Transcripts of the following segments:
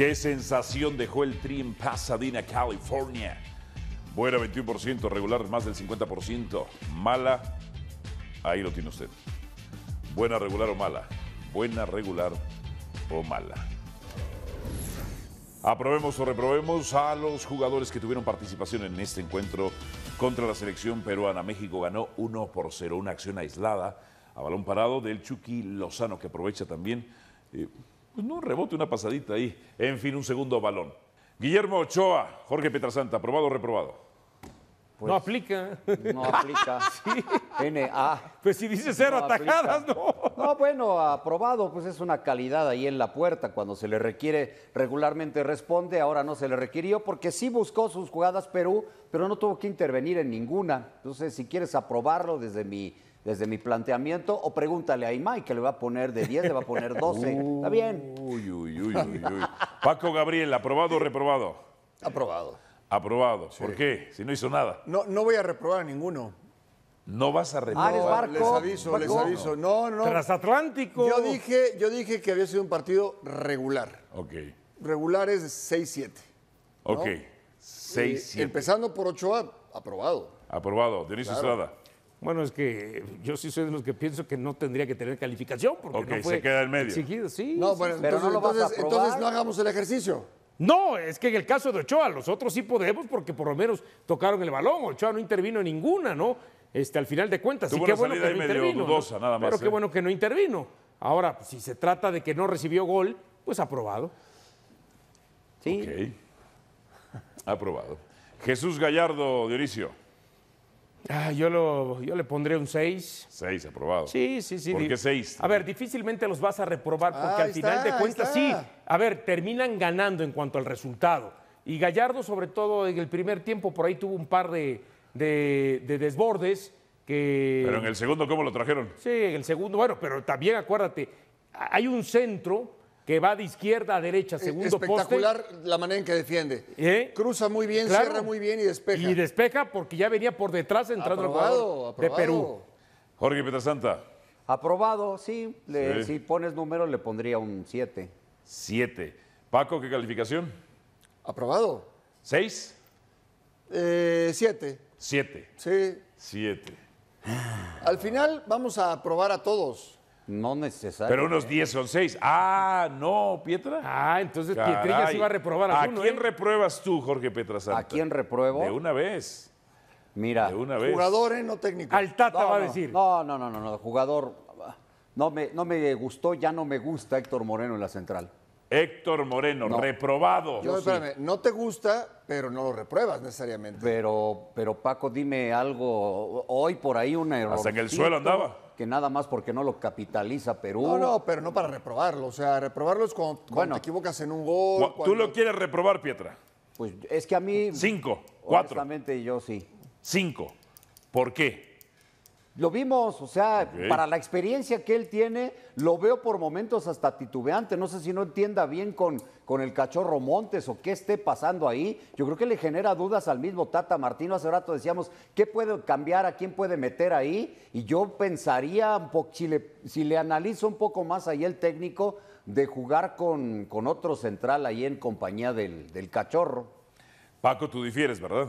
¿Qué sensación dejó el tri en Pasadena, California? Buena 21%, regular más del 50%, mala, ahí lo tiene usted. Buena, regular o mala. Buena, regular o mala. Aprobemos o reprobemos a los jugadores que tuvieron participación en este encuentro contra la selección peruana. México ganó 1 por 0, una acción aislada a balón parado del Chucky Lozano que aprovecha también. Eh, pues no, rebote, una pasadita ahí. En fin, un segundo balón. Guillermo Ochoa, Jorge Petrasanta, aprobado o reprobado. Pues, no aplica. No aplica. sí. NA. Pues si dice cero atacadas, no. No, bueno, aprobado, pues es una calidad ahí en la puerta. Cuando se le requiere, regularmente responde. Ahora no se le requirió porque sí buscó sus jugadas Perú, pero no tuvo que intervenir en ninguna. Entonces, si quieres aprobarlo desde mi desde mi planteamiento, o pregúntale a Imai, que le va a poner de 10, le va a poner 12. ¿Está bien? Uy, uy, uy, uy, Paco Gabriel, ¿aprobado o reprobado? Aprobado. Aprobado. ¿Por qué? Si no hizo nada. No, no voy a reprobar a ninguno. No vas a ah, reprobar. Les aviso, les aviso. No, no. Transatlántico. Yo dije, yo dije que había sido un partido regular. Ok. Regular es 6-7. Ok. 6-7. Empezando por 8A, aprobado. Aprobado. Dionisio Estrada. Bueno, es que yo sí soy de los que pienso que no tendría que tener calificación porque no fue se queda en medio. exigido, sí. No, entonces, no entonces, no hagamos el ejercicio. No, es que en el caso de Ochoa, los otros sí podemos porque por lo menos tocaron el balón. Ochoa no intervino en ninguna, ¿no? Este, al final de cuentas, sí, qué bueno que no nada más, Pero qué ¿eh? bueno que no intervino. Ahora, pues, si se trata de que no recibió gol, pues aprobado. Sí. Ok. Aprobado. Jesús Gallardo, Dionisio. Ah, yo, lo, yo le pondré un 6. 6 aprobado. Sí, sí, sí. porque qué 6? A ver, difícilmente los vas a reprobar porque ah, al final de cuentas sí. A ver, terminan ganando en cuanto al resultado. Y Gallardo, sobre todo en el primer tiempo, por ahí tuvo un par de, de desbordes que... Pero en el segundo, ¿cómo lo trajeron? Sí, en el segundo, bueno, pero también acuérdate, hay un centro que va de izquierda a derecha, eh, segundo Espectacular la manera en que defiende. ¿Eh? Cruza muy bien, cierra muy bien y despeja. Y despeja porque ya venía por detrás entrando aprobado, de Perú. Jorge Petrasanta. Aprobado, sí. Si pones número, le pondría un 7. 7. Paco, ¿qué calificación? Aprobado. ¿Seis? Eh, siete. ¿Siete? Sí. Siete. Al final vamos a aprobar a todos. No necesario. Pero unos 10 son 6. Ah, no, Pietra. Ah, entonces Pietrilla se iba a reprobar a ¿A quién ¿eh? repruebas tú, Jorge Santos? ¿A quién repruebo? De una vez. Mira. De una vez. Jugadores, ¿eh? no técnicos. Al Tata va a decir. No, no, no, no, Jugador. No me, no me gustó, ya no me gusta Héctor Moreno en la central. Héctor Moreno, reprobado. Yo, no te gusta, pero no lo repruebas necesariamente. Pero, pero Paco, dime algo. Hoy por ahí una error. Hasta en el suelo andaba que nada más porque no lo capitaliza Perú. No, no, pero no para reprobarlo. O sea, reprobarlo es cuando, te equivocas en un gol. ¿Tú lo quieres reprobar, Pietra? Pues es que a mí. Cinco, cuatro. Honestamente, yo sí. Cinco. ¿Por qué? Lo vimos, o sea, para la experiencia que él tiene, lo veo por momentos hasta titubeante. No sé si no entienda bien con, con el cachorro Montes o qué esté pasando ahí. Yo creo que le genera dudas al mismo Tata Martino. Hace rato decíamos, ¿qué puede cambiar? ¿A quién puede meter ahí? Y yo pensaría, si, le, si le analizo un poco más ahí el técnico, de jugar con, otro central ahí en compañía del cachorro. Paco, tú difieres, ¿verdad?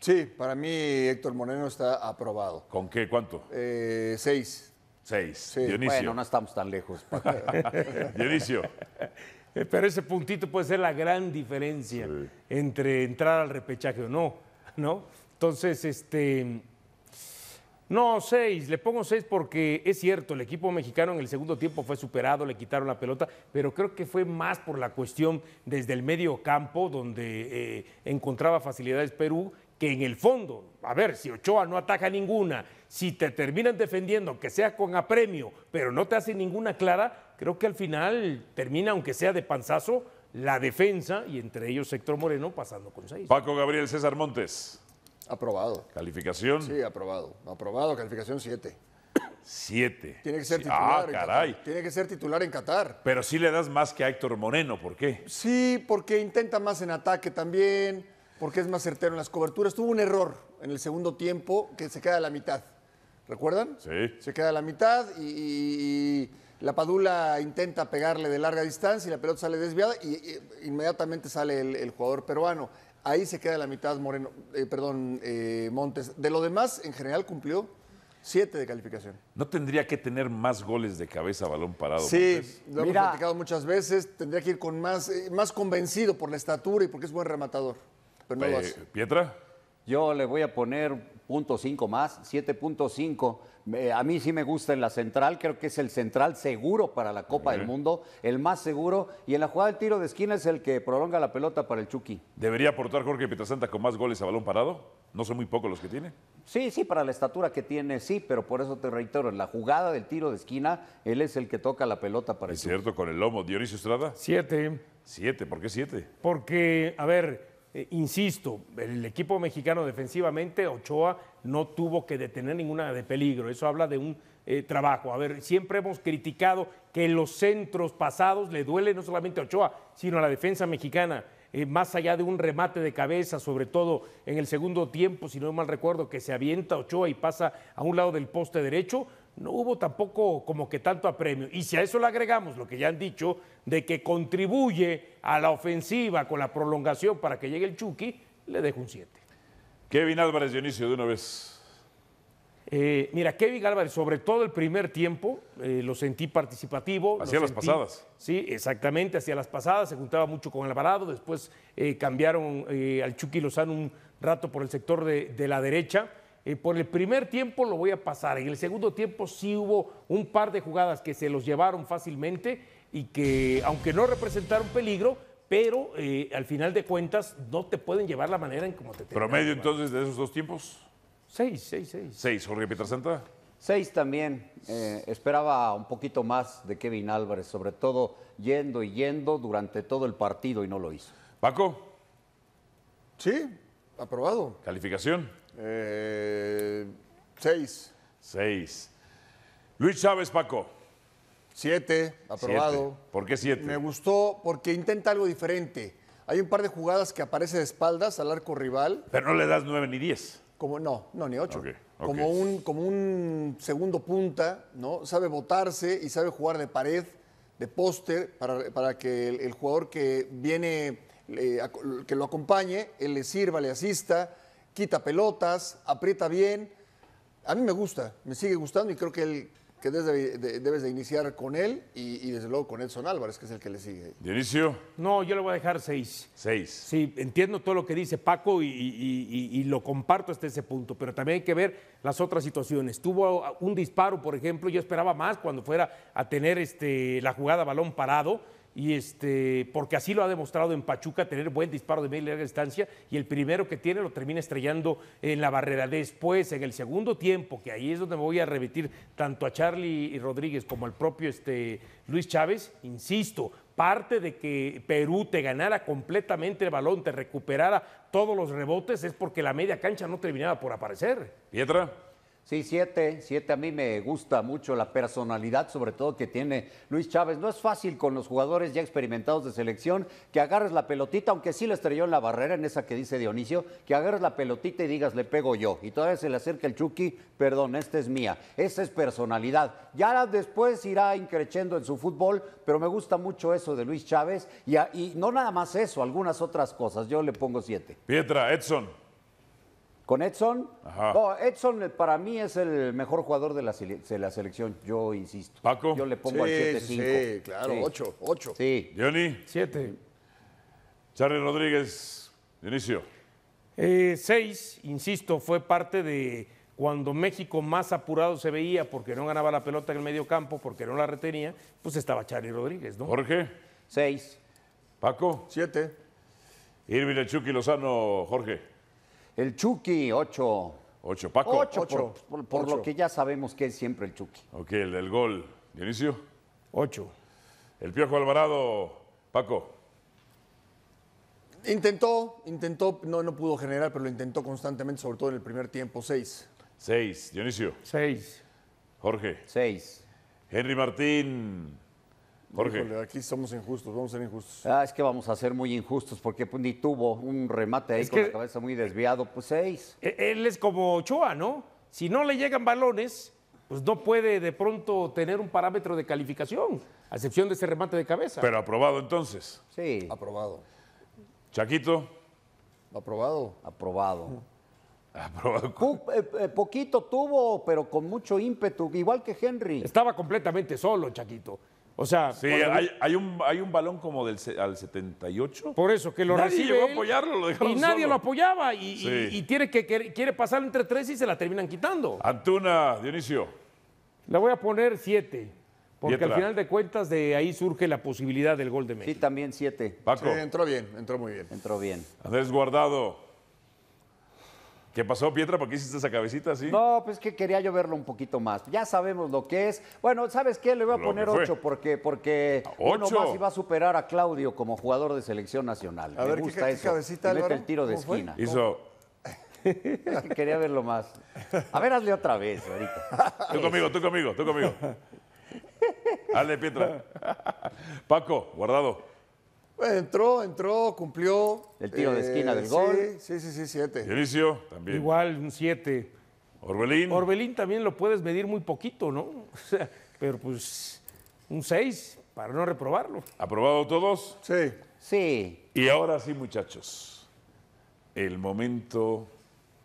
Sí, para mí Héctor Moreno está aprobado. ¿Con qué? ¿Cuánto? Eh, seis. Seis. Bueno, no estamos tan lejos. Dionisio. Eh, pero ese puntito puede ser la gran diferencia entre entrar al repechaje o no, ¿no? Entonces, este. No, seis, le pongo seis porque es cierto, el equipo mexicano en el segundo tiempo fue superado, le quitaron la pelota, pero creo que fue más por la cuestión desde el medio campo, donde eh, encontraba facilidades Perú, que en el fondo, a ver, si Ochoa no ataca ninguna, si te terminan defendiendo, que sea con apremio, pero no te hace ninguna clara, creo que al final termina, aunque sea de panzazo, la defensa y entre ellos Héctor Moreno pasando con seis. Paco Gabriel César Montes. Aprobado. ¿Calificación? Sí, aprobado. Aprobado, calificación 7. 7. Tiene que ser titular. en ah, caray. Tiene que ser titular en Qatar. Pero sí le das más que a Héctor Moreno, ¿por qué? Sí, porque intenta más en ataque también porque es más certero en las coberturas. Tuvo un error en el segundo tiempo que se queda a la mitad. ¿Recuerdan? Sí. Se queda a la mitad y, la Padula intenta pegarle de larga distancia y la pelota sale desviada y, inmediatamente sale el, jugador peruano. Ahí se queda a la mitad Moreno, eh, perdón, eh, Montes. De lo demás, en general cumplió siete de calificación. ¿No tendría que tener más goles de cabeza balón parado? Sí, lo hemos muchas veces. Tendría que ir con más, eh, más convencido por la estatura y porque es buen rematador. ¿Pietra? Yo le voy a poner punto cinco más, 7.5. a mí sí me gusta en la central, creo que es el central seguro para la Copa del Mundo, el más seguro. Y en la jugada del tiro de esquina es el que prolonga la pelota para el Chucky. ¿Debería aportar Jorge Pietrasanta con más goles a balón parado? ¿No son muy pocos los que tiene? Sí, sí, para la estatura que tiene, sí, pero por eso te reitero, en la jugada del tiro de esquina, él es el que toca la pelota para ¿Es cierto, con el lomo. ¿Dionisio Estrada? Siete. Siete, ¿por qué siete? Porque, a ver, eh, insisto, el equipo mexicano defensivamente, Ochoa no tuvo que detener ninguna de peligro. Eso habla de un eh, trabajo. A ver, siempre hemos criticado que los centros pasados le duele no solamente a Ochoa, sino a la defensa mexicana. Eh, más allá de un remate de cabeza, sobre todo en el segundo tiempo, si no mal recuerdo, que se avienta Ochoa y pasa a un lado del poste derecho, no hubo tampoco como que tanto apremio. Y si a eso le agregamos lo que ya han dicho, de que contribuye a la ofensiva con la prolongación para que llegue el Chucky, le dejo un 7. Kevin Álvarez Dionisio, de una vez. Eh, mira, Kevin Álvarez, sobre todo el primer tiempo, eh, lo sentí participativo. Hacia las pasadas. Sí, exactamente, hacia las pasadas, se juntaba mucho con Alvarado, después eh, cambiaron al Chucky Lozano un rato por el sector de, de la derecha eh, por el primer tiempo lo voy a pasar. En el segundo tiempo sí hubo un par de jugadas que se los llevaron fácilmente y que, aunque no representaron peligro, pero eh, al final de cuentas no te pueden llevar la manera en cómo te ¿Promedio entonces de esos dos tiempos? Seis, seis, seis. Seis, Jorge Pietrasanta. Seis también. Eh, esperaba un poquito más de Kevin Álvarez, sobre todo yendo y yendo durante todo el partido y no lo hizo. Paco. Sí, aprobado. Calificación. Eh, seis. Seis. Luis Chávez Paco. Siete, aprobado. ¿Por qué siete? Me gustó porque intenta algo diferente. Hay un par de jugadas que aparece de espaldas al arco rival. Pero no le das nueve ni diez. Como, no, no, ni ocho. Como, un, como un segundo punta, ¿no? Sabe botarse y sabe jugar de pared, de póster, para, que el, jugador que viene, eh, que lo acompañe, él le sirva, le asista quita pelotas, aprieta bien. A mí me gusta, me sigue gustando y creo que, que debes de iniciar con él y, desde luego con Edson Álvarez, que es el que le sigue. inicio. No, yo le voy a dejar seis. Seis. Sí, entiendo todo lo que dice Paco y, lo comparto hasta ese punto, pero también hay que ver las otras situaciones. Tuvo un disparo, por ejemplo, yo esperaba más cuando fuera a tener este, la jugada balón parado y este, porque así lo ha demostrado en Pachuca, tener buen disparo de media y larga distancia, y el primero que tiene lo termina estrellando en la barrera. Después, en el segundo tiempo, que ahí es donde me voy a remitir tanto a Charlie y Rodríguez como al propio este, Luis Chávez, insisto, parte de que Perú te ganara completamente el balón, te recuperara todos los rebotes, es porque la media cancha no terminaba por aparecer. Pietra. Sí, siete, siete. A mí me gusta mucho la personalidad, sobre todo que tiene Luis Chávez. No es fácil con los jugadores ya experimentados de selección que agarres la pelotita, aunque sí le estrelló en la barrera, en esa que dice Dionisio, que agarres la pelotita y digas, le pego yo. Y todavía se le acerca el Chucky, perdón, esta es mía. Esa es personalidad. Ya después irá increciendo en su fútbol, pero me gusta mucho eso de Luis Chávez. Y, y no nada más eso, algunas otras cosas. Yo le pongo siete. Pietra, Edson. ¿Con Edson? Ajá. Edson eh, para mí es el mejor jugador de la, selección, yo insisto. ¿Paco? Yo le pongo al 7 Sí, claro, 8, Sí. Johnny. 7. Charlie Rodríguez, inicio. 6, eh, insisto, fue parte de cuando México más apurado se veía porque no ganaba la pelota en el medio campo, porque no la retenía, pues estaba Charlie Rodríguez, ¿no? Jorge. 6. Paco. 7. Irving Chucky Lozano, Jorge. El Chucky, 8. 8, Paco. 8, por, lo que ya sabemos que es siempre el Chucky. Ok, el del gol. Dionisio. 8. El Piojo Alvarado, Paco. Intentó, intentó, no, no pudo generar, pero lo intentó constantemente, sobre todo en el primer tiempo, 6. 6, Dionisio. 6. Jorge. 6. Henry Martín. Jorge. aquí somos injustos, vamos a ser injustos. Ah, es que vamos a ser muy injustos porque pues, ni tuvo un remate ahí con la cabeza muy desviado, pues seis. E-, él es como Ochoa, ¿no? Si no le llegan balones, pues no puede de pronto tener un parámetro de calificación, a excepción de ese remate de cabeza. Pero aprobado entonces. Sí. Aprobado. Chaquito. Aprobado. Aprobado. Eh, eh, poquito tuvo, pero con mucho ímpetu, igual que Henry. Estaba completamente solo, Chaquito. O sea, hay, un, hay un balón como del al 78. Por eso, que lo nadie apoyarlo, lo Y nadie lo apoyaba y, tiene que, quiere pasar entre tres y se la terminan quitando. Antuna, Dionisio. La voy a poner siete. Porque al final de cuentas de ahí surge la posibilidad del gol de México. Sí, también siete. Paco. entró bien, entró muy bien. Entró bien. Desguardado. Guardado. ¿Qué pasó, Pietra? ¿Por qué hiciste esa cabecita así? No, pues que quería yo verlo un poquito más. Ya sabemos lo que es. Bueno, ¿sabes qué? Le voy a poner 8 porque, porque ¿Ocho? uno más iba a superar a Claudio como jugador de selección nacional. A ver, gusta eso. cabecita, mete el tiro de esquina. Fue? Hizo... quería verlo más. A ver, hazle otra vez ahorita. Tú conmigo, tú conmigo, tú conmigo. Hazle, Pietra. Paco, guardado. Pues entró, entró, cumplió. El tiro de esquina del eh, gol. Sí, sí, sí, siete. Inicio. también. Igual, un siete. Orbelín. Orbelín también lo puedes medir muy poquito, ¿no? pero pues un seis para no reprobarlo. ¿Aprobado todos? Sí. Sí. Y ahora sí, muchachos, el momento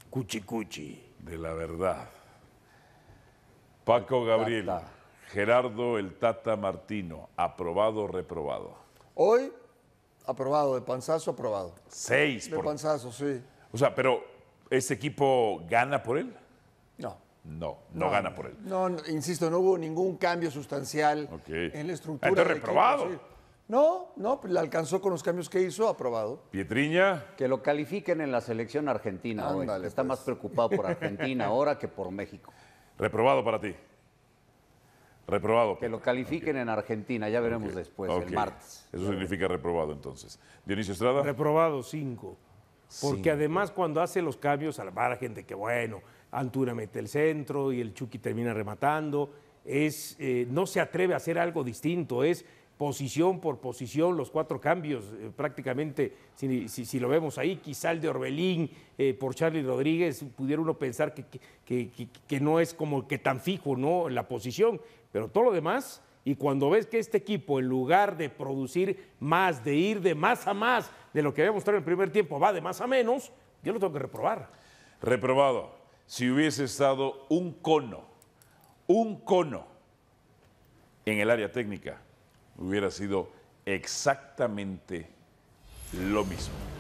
cuchi cuchi de la verdad. Paco Gabriel, Gerardo el Tata Martino, aprobado, reprobado. Hoy Aprobado, de panzazo aprobado. Seis. De panzazo, sí. O sea, pero ese equipo gana por él? No. No, no, gana por él. No, insisto, no hubo ningún cambio sustancial en la estructura. Entonces, reprobado. No, no, pues, le alcanzó con los cambios que hizo, aprobado. Pietriña. Que lo califiquen en la selección argentina hoy. Está pues. más preocupado por Argentina ahora que por México. Reprobado para ti. Reprobado. Que lo califiquen en Argentina, ya veremos después, el martes. Eso significa reprobado entonces. Dionisio Estrada. Reprobado cinco. Porque además cuando hace los cambios, al la gente que bueno, Antura mete el centro y el Chucky termina rematando. Es, eh, no se atreve a hacer algo distinto, es posición por posición, los cuatro cambios, eh, prácticamente, si, lo vemos ahí, quizá el de Orbelín eh, por Charlie Rodríguez, pudiera uno pensar que, que, que, no es como que tan fijo ¿no? la posición, pero todo lo demás, y cuando ves que este equipo, en lugar de producir más, de ir de más a más, de lo que había mostrado en el primer tiempo, va de más a menos, yo lo tengo que reprobar. Reprobado. Si hubiese estado un cono, un cono en el área técnica, hubiera sido exactamente lo mismo.